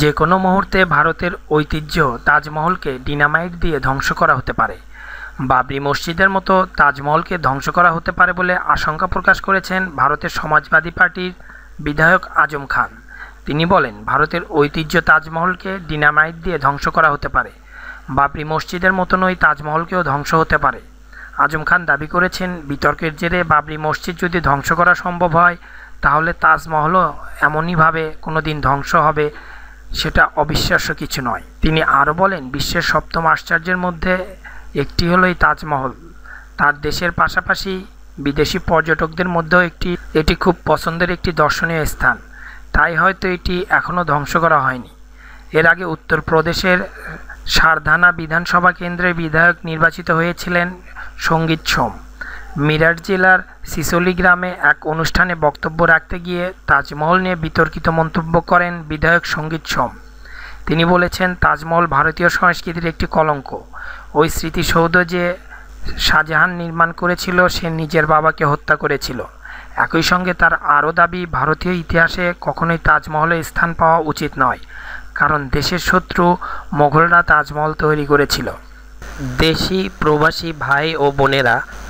যে কোনো মুহূর্তে ভারতের ঐতিহ্য তাজমহলকে ডিনামাইট দিয়ে ধ্বংস করা হতে পারে বাবরি মসজিদের মতো তাজমহলকে ধ্বংস করা হতে পারে বলে আশঙ্কা প্রকাশ করেছেন ভারতের সমাজবাদী পার্টির বিধায়ক আজম খান তিনি বলেন ভারতের ঐতিহ্য তাজমহলকে ডিনামাইট দিয়ে ধ্বংস করা হতে পারে বাবরি মসজিদের মতন ওই তাজমহলকেও ধ্বংস হতে পারে আজম খান দাবি করেছেন বিতর্কের জেরে বাবরি মসজিদ যদি ধ্বংস করা সম্ভব হয় তাহলে তাজমহলও এমনইভাবে কোনো দিন ধ্বংস হবে সেটা অবিশ্বাস্য কিছু নয় তিনি আরও বলেন বিশ্বের সপ্তম আশ্চর্যের মধ্যে একটি হলো এই তাজমহল তার দেশের পাশাপাশি বিদেশি পর্যটকদের মধ্যেও একটি এটি খুব পছন্দের একটি দর্শনীয় স্থান তাই হয়তো এটি এখনও ধ্বংস করা হয়নি এর আগে উত্তরপ্রদেশের সারধানা বিধানসভা কেন্দ্রের বিধায়ক নির্বাচিত হয়েছিলেন সঙ্গীত সোম মিরাট জেলার সিসলি গ্রামে এক অনুষ্ঠানে বক্তব্য রাখতে গিয়ে তাজমহল নিয়ে বিতর্কিত মন্তব্য করেন বিধায়ক সঙ্গীত সোম তিনি বলেছেন তাজমহল ভারতীয় সংস্কৃতির একটি কলঙ্ক ওই স্মৃতিসৌধ যে শাহজাহান নির্মাণ করেছিল সে নিজের বাবাকে হত্যা করেছিল একই সঙ্গে তার আরও দাবি ভারতীয় ইতিহাসে কখনোই তাজমহলে স্থান পাওয়া উচিত নয় কারণ দেশের শত্রু মোঘলরা তাজমহল তৈরি করেছিল দেশি প্রবাসী ভাই ও বোনেরা